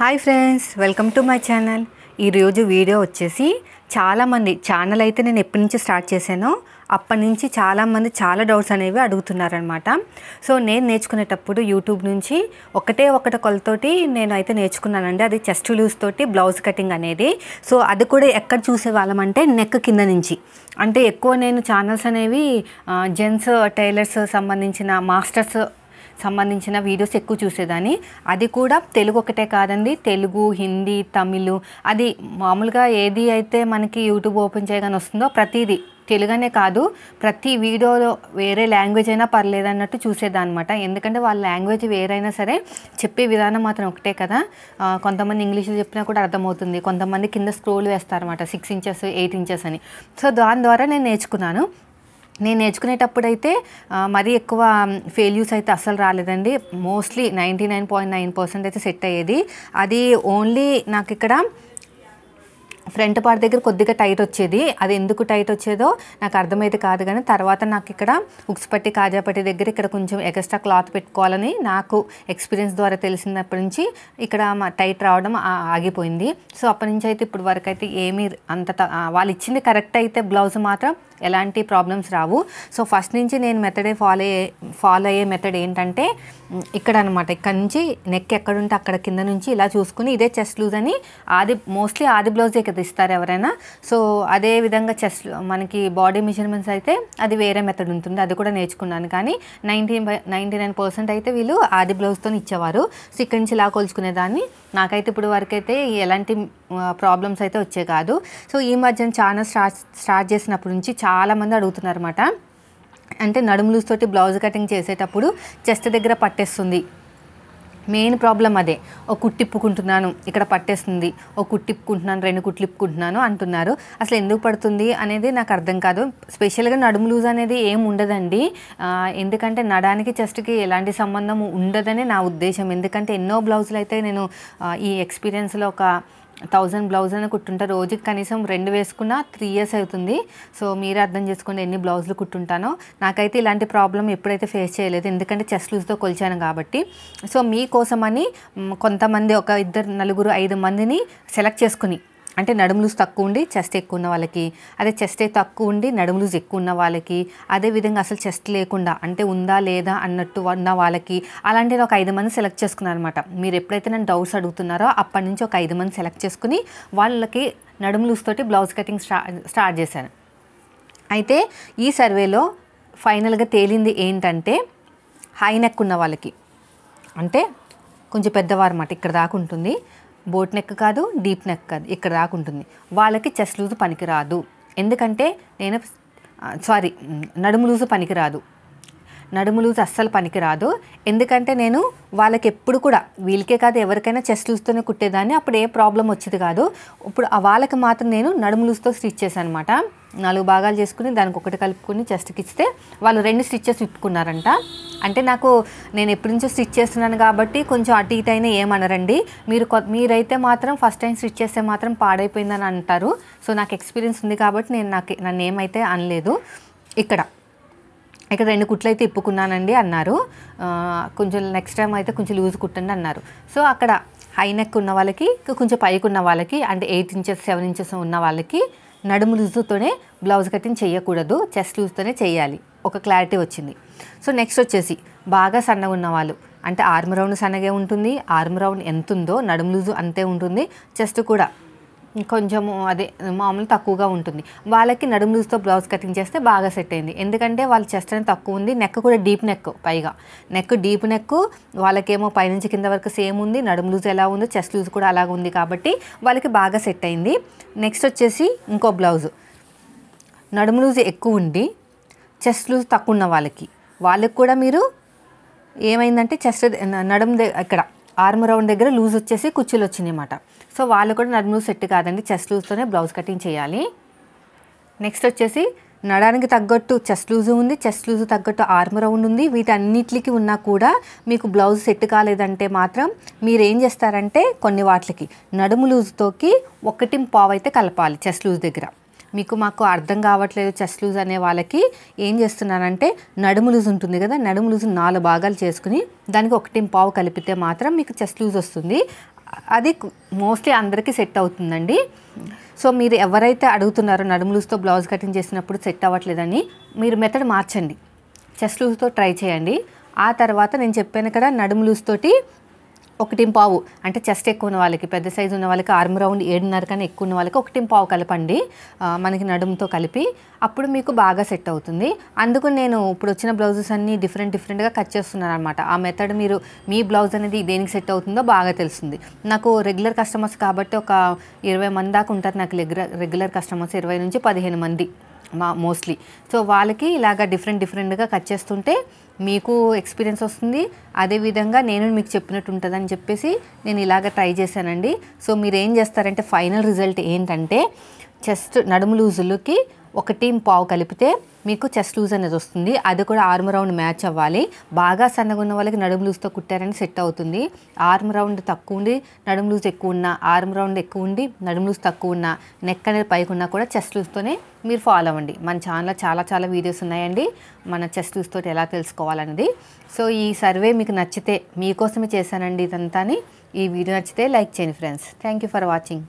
hi friends welcome to my channel ఈరోజు video వచ్చేసి చాలామంది ఛానల్ అయితే నేను ఎప్పటి నుంచి స్టార్ట్ చేశానో అప్పటి నుంచి చాలామంది చాలా డౌట్స్ అనేవి అడుగుతున్నారనమాట సో నేను నేర్చుకునేటప్పుడు యూట్యూబ్ నుంచి ఒకటే ఒకటి కొలతోటి నేనైతే నేర్చుకున్నానండి అది చెస్ట్ లూస్ తోటి బ్లౌజ్ కటింగ్ అనేది సో అది కూడా ఎక్కడ చూసే వాళ్ళమంటే నెక్ కింద నుంచి అంటే ఎక్కువ నేను ఛానల్స్ అనేవి జెంట్స్ టైలర్స్ సంబంధించిన మాస్టర్స్ సంబంధించిన వీడియోస్ ఎక్కువ చూసేదాన్ని అది కూడా తెలుగు ఒకటే కాదండి తెలుగు హిందీ తమిళ్ అది మామూలుగా ఏది అయితే మనకి యూట్యూబ్ ఓపెన్ చేయగానే వస్తుందో ప్రతిదీ తెలుగనే కాదు ప్రతి వీడియోలో వేరే లాంగ్వేజ్ అయినా పర్లేదు అన్నట్టు చూసేదన్నమాట ఎందుకంటే వాళ్ళ లాంగ్వేజ్ వేరైనా సరే చెప్పే విధానం మాత్రం ఒకటే కదా కొంతమంది ఇంగ్లీష్లో చెప్పినా కూడా అర్థమవుతుంది కొంతమంది కింద స్క్రోల్ వేస్తారన్నమాట సిక్స్ ఇంచెస్ ఎయిట్ ఇంచెస్ అని సో దాని ద్వారా నేను నేర్చుకున్నాను నేను నేర్చుకునేటప్పుడైతే మరీ ఎక్కువ ఫెయిల్యూస్ అయితే అసలు రాలేదండి mostly ninety nine point nine percent అయితే సెట్ అయ్యేది అది ఓన్లీ నాకు ఇక్కడ ఫ్రంట్ పార్ట్ దగ్గర కొద్దిగా టైట్ వచ్చేది అది ఎందుకు టైట్ వచ్చేదో నాకు అర్థమైతే కాదు కానీ తర్వాత నాకు ఇక్కడ ఉక్స్ పట్టి కాజాపట్టి దగ్గర ఇక్కడ కొంచెం ఎక్స్ట్రా క్లాత్ పెట్టుకోవాలని నాకు ఎక్స్పీరియన్స్ ద్వారా తెలిసినప్పటి నుంచి ఇక్కడ టైట్ రావడం ఆగిపోయింది సో అప్పటి నుంచి అయితే ఇప్పుడు వరకు అయితే ఏమీ అంత వాళ్ళు ఇచ్చింది కరెక్ట్ అయితే బ్లౌజ్ మాత్రం ఎలాంటి ప్రాబ్లమ్స్ రావు సో ఫస్ట్ నుంచి నేను మెథడే ఫాలో అయ్యే ఫాలో అయ్యే మెథడ్ ఏంటంటే ఇక్కడ అనమాట ఇక్కడ నుంచి నెక్ ఎక్కడుంటే అక్కడ కింద నుంచి ఇలా చూసుకుని ఇదే చెస్ట్ లూజ్ అని ఆది మోస్ట్లీ ఆది బ్లౌజే కదా ఇస్తారు ఎవరైనా సో అదే విధంగా చెస్ట్ మనకి బాడీ మెజర్మెంట్స్ అయితే అది వేరే మెథడ్ ఉంటుంది అది కూడా నేర్చుకున్నాను కానీ నైంటీ నైంటీ నైన్ పర్సెంట్ అయితే వీళ్ళు ఆది బ్లౌజ్తో ఇచ్చేవారు సో ఇక్కడి నుంచి ఇలా కొలుచుకునేదాన్ని నాకైతే ఇప్పుడు వరకైతే ఎలాంటి ప్రాబ్లమ్స్ అయితే వచ్చే కాదు సో ఈ మధ్యన చాలా స్టార్ట్ స్టార్ట్ చేసినప్పటి నుంచి చాలామంది అడుగుతున్నారు అనమాట అంటే నడుము తోటి బ్లౌజ్ కటింగ్ చేసేటప్పుడు చెస్ట్ దగ్గర పట్టేస్తుంది మెయిన్ ప్రాబ్లం అదే ఒక కుట్టిప్పుకుంటున్నాను ఇక్కడ పట్టేస్తుంది ఒక కుట్టిప్పుకుంటున్నాను రెండు కుట్లిప్పుకుంటున్నాను అంటున్నారు అసలు ఎందుకు పడుతుంది అనేది నాకు అర్థం కాదు స్పెషల్గా నడుము లూజ్ అనేది ఏం ఉండదండి ఎందుకంటే నడానికి చెస్ట్కి ఎలాంటి సంబంధం ఉండదనే నా ఉద్దేశం ఎందుకంటే ఎన్నో బ్లౌజులు అయితే నేను ఈ ఎక్స్పీరియన్స్లో ఒక థౌజండ్ బ్లౌజ్ అని కుట్టుంటా రోజుకి కనీసం రెండు వేసుకున్నా త్రీ ఇయర్స్ అవుతుంది సో మీరే అర్థం చేసుకోండి ఎన్ని బ్లౌజులు కుట్టుంటానో నాకైతే ఇలాంటి ప్రాబ్లం ఎప్పుడైతే ఫేస్ చేయలేదు ఎందుకంటే చెస్ లూజ్తో కొలిచాను కాబట్టి సో మీకోసమని కొంతమంది ఒక ఇద్దరు నలుగురు ఐదు మందిని సెలెక్ట్ చేసుకుని అంటే నడుము లూజ్ తక్కువ ఉండి చెస్ట్ ఎక్కువ ఉన్న వాళ్ళకి అదే చెస్ట్ తక్కువ ఉండి నడుము లూజ్ ఎక్కువ ఉన్న వాళ్ళకి అదేవిధంగా అసలు చెస్ట్ లేకుండా అంటే ఉందా లేదా అన్నట్టు ఉన్న వాళ్ళకి అలాంటి ఒక ఐదు మంది సెలెక్ట్ చేసుకున్నారనమాట అనమాట మీరు ఎప్పుడైతే నన్ను డౌట్స్ అడుగుతున్నారో అప్పటి నుంచి ఒక ఐదు మంది సెలెక్ట్ చేసుకుని వాళ్ళకి నడుము లూజ్ తోటి బ్లౌజ్ కటింగ్ స్టార్ స్టార్ట్ చేశాను అయితే ఈ సర్వేలో ఫైనల్గా తేలింది ఏంటంటే హై నెక్ ఉన్న వాళ్ళకి అంటే కొంచెం పెద్దవారు అన్నమాట ఇక్కడ దాకా ఉంటుంది బోట్ నెక్ కాదు డీప్ నెక్ కాదు ఇక్కడ రాకుంటుంది వాళ్ళకి చెస్ట్ లూజు పనికిరాదు ఎందుకంటే నేను సారీ నడుము లూజు పనికిరాదు నడుము లూజ్ అస్సలు పనికిరాదు ఎందుకంటే నేను వాళ్ళకి ఎప్పుడు కూడా వీళ్ళకే కాదు ఎవరికైనా చెస్ట్ లూస్తోనే కుట్టేదాన్ని అప్పుడు ఏ ప్రాబ్లం వచ్చేది కాదు ఇప్పుడు వాళ్ళకి మాత్రం నేను నడుము లూజ్తో స్టిచ్ చేశాను అనమాట నాలుగు భాగాలు చేసుకుని దానికి ఒకటి కలుపుకుని చెస్ట్కి ఇస్తే వాళ్ళు రెండు స్టిచ్చెస్ ఇప్పుకున్నారంట అంటే నాకు నేను ఎప్పటి నుంచో స్టిచ్ చేస్తున్నాను కాబట్టి కొంచెం అటు ఇటు అయినా ఏమనరండి మీరు కొ మీరైతే మాత్రం ఫస్ట్ టైం స్టిచ్ చేస్తే మాత్రం పాడైపోయిందని అంటారు సో నాకు ఎక్స్పీరియన్స్ ఉంది కాబట్టి నేను నాకు నన్ను ఏమైతే అనలేదు ఇక్కడ ఇక రెండు కుట్లు అయితే ఇప్పుకున్నానండి అన్నారు కొంచెం నెక్స్ట్ టైం అయితే కొంచెం లూజ్ కుట్టండి అన్నారు సో అక్కడ హై నెక్ ఉన్న వాళ్ళకి కొంచెం పైకి ఉన్న వాళ్ళకి అంటే ఎయిట్ ఇంచెస్ సెవెన్ ఇంచెస్ ఉన్న వాళ్ళకి నడుము లూజుతోనే బ్లౌజ్ కటింగ్ చేయకూడదు చెస్ట్ లూజ్తోనే చేయాలి ఒక క్లారిటీ వచ్చింది సో నెక్స్ట్ వచ్చేసి బాగా సన్నగా ఉన్న వాళ్ళు అంటే ఆర్మ్ రౌండ్ సన్నగే ఉంటుంది ఆర్మ్ రౌండ్ ఎంత ఉందో నడుము లూజు అంతే ఉంటుంది చెస్ట్ కూడా కొంచెము అదే మామూలు తక్కువగా ఉంటుంది వాళ్ళకి నడుము లూజ్తో బ్లౌజ్ కటింగ్ చేస్తే బాగా సెట్ అయింది ఎందుకంటే వాళ్ళ చెస్ట్ అనేది తక్కువ ఉంది నెక్ కూడా డీప్ నెక్ పైగా నెక్ డీప్ నెక్ వాళ్ళకేమో పైనుంచి కింద వరకు సేమ్ ఉంది నడుము లూజ్ ఎలా ఉందో చెస్ట్ లూజ్ కూడా అలాగ ఉంది కాబట్టి వాళ్ళకి బాగా సెట్ అయింది నెక్స్ట్ వచ్చేసి ఇంకో బ్లౌజ్ నడుము లూజ్ ఎక్కువ ఉండి చెస్ట్ లూజ్ తక్కువ ఉన్న వాళ్ళకి వాళ్ళకి కూడా మీరు ఏమైందంటే చెస్ట్ నడుము ఇక్కడ ఆర్మ్ రౌండ్ దగ్గర లూజ్ వచ్చేసి కుచ్చులు అనమాట సో వాళ్ళు కూడా నడుము సెట్ కాదండి చెస్ట్ లూజ్తోనే బ్లౌజ్ కటింగ్ చేయాలి నెక్స్ట్ వచ్చేసి నడానికి తగ్గట్టు చెస్ట్ లూజ్ ఉంది చెస్ట్ లూజ్ తగ్గట్టు ఆర్మ్ రౌండ్ ఉంది వీటన్నిటికి ఉన్నా కూడా మీకు బ్లౌజ్ సెట్ కాలేదంటే మాత్రం మీరు ఏం చేస్తారంటే కొన్ని వాటికి నడుము లూజ్తోకి ఒకటి పావు అయితే కలపాలి చెస్ట్ లూజ్ దగ్గర మీకు మాకు అర్థం కావట్లేదు చెస్ లూజ్ అనే వాళ్ళకి ఏం చేస్తున్నానంటే నడుము లూజ్ ఉంటుంది కదా నడుము లూజ్ నాలుగు భాగాలు చేసుకుని దానికి ఒకటి పావు కలిపితే మాత్రం మీకు చెస్ లూజ్ వస్తుంది అది మోస్ట్లీ అందరికీ సెట్ అవుతుందండి సో మీరు ఎవరైతే అడుగుతున్నారో నడుము లూజ్తో బ్లౌజ్ కటింగ్ చేసినప్పుడు సెట్ అవ్వట్లేదని మీరు మెథడ్ మార్చండి చెస్ లూజ్తో ట్రై చేయండి ఆ తర్వాత నేను చెప్పాను కదా నడుము లూజ్ తోటి ఒకటి పావు అంటే చెస్ట్ ఎక్కువ ఉన్న వాళ్ళకి పెద్ద సైజు ఉన్న వాళ్ళకి ఆర్మ్ రౌండ్ ఏడున్నర కన్నా ఎక్కువ ఉన్న వాళ్ళకి ఒకటి పావు కలపండి మనకి నడుముతో కలిపి అప్పుడు మీకు బాగా సెట్ అవుతుంది అందుకు నేను ఇప్పుడు వచ్చిన బ్లౌజెస్ అన్నీ డిఫరెంట్ డిఫరెంట్గా కట్ చేస్తున్నాను అనమాట ఆ మెథడ్ మీరు మీ బ్లౌజ్ అనేది దేనికి సెట్ అవుతుందో బాగా తెలుస్తుంది నాకు రెగ్యులర్ కస్టమర్స్ కాబట్టి ఒక ఇరవై మంది దాకా ఉంటారు నాకు రెగ్యులర్ రెగ్యులర్ కస్టమర్స్ ఇరవై నుంచి పదిహేను మంది మా మోస్ట్లీ సో వాళ్ళకి ఇలాగ డిఫరెంట్ డిఫరెంట్గా కట్ చేస్తుంటే మీకు ఎక్స్పీరియన్స్ వస్తుంది అదేవిధంగా నేను మీకు చెప్పినట్టు ఉంటుందని చెప్పేసి నేను ఇలాగ ట్రై చేశానండి సో మీరు ఏం చేస్తారంటే ఫైనల్ రిజల్ట్ ఏంటంటే చెస్ట్ నడుము లూజులకి ఒక టీం పావు కలిపితే మీకు చెస్ట్ లూజ్ అనేది వస్తుంది అది కూడా ఆర్మ్ రౌండ్ మ్యాచ్ అవ్వాలి బాగా సన్నగా ఉన్న వాళ్ళకి నడుము లూజ్తో కుట్టారని సెట్ అవుతుంది ఆర్మ్ రౌండ్ తక్కువ ఉండి నడుము లూజ్ ఎక్కువ ఉన్న ఆర్మ్ రౌండ్ ఎక్కువ ఉండి నడుము లూజ్ తక్కువ ఉన్న నెక్ అనేది పైకి ఉన్నా కూడా చెస్ట్ లూజ్తోనే మీరు ఫాలో అవ్వండి మన ఛానల్లో చాలా చాలా వీడియోస్ ఉన్నాయండి మన చెస్ట్ లూజ్తో ఎలా తెలుసుకోవాలనేది సో ఈ సర్వే మీకు నచ్చితే మీకోసమే చేశానండి ఇదంతా ఈ వీడియో నచ్చితే లైక్ చేయండి friends thank you for watching